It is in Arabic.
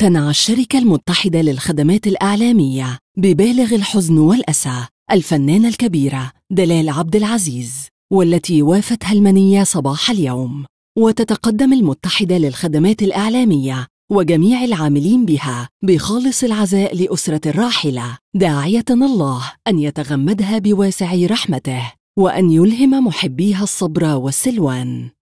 تنعى الشركة المتحدة للخدمات الإعلامية ببالغ الحزن والأسى الفنانة الكبيرة دلال عبد العزيز والتي وافتها المنية صباح اليوم وتتقدم المتحدة للخدمات الإعلامية وجميع العاملين بها بخالص العزاء لأسرة الراحلة داعية الله أن يتغمدها بواسع رحمته وأن يلهم محبيها الصبر والسلوان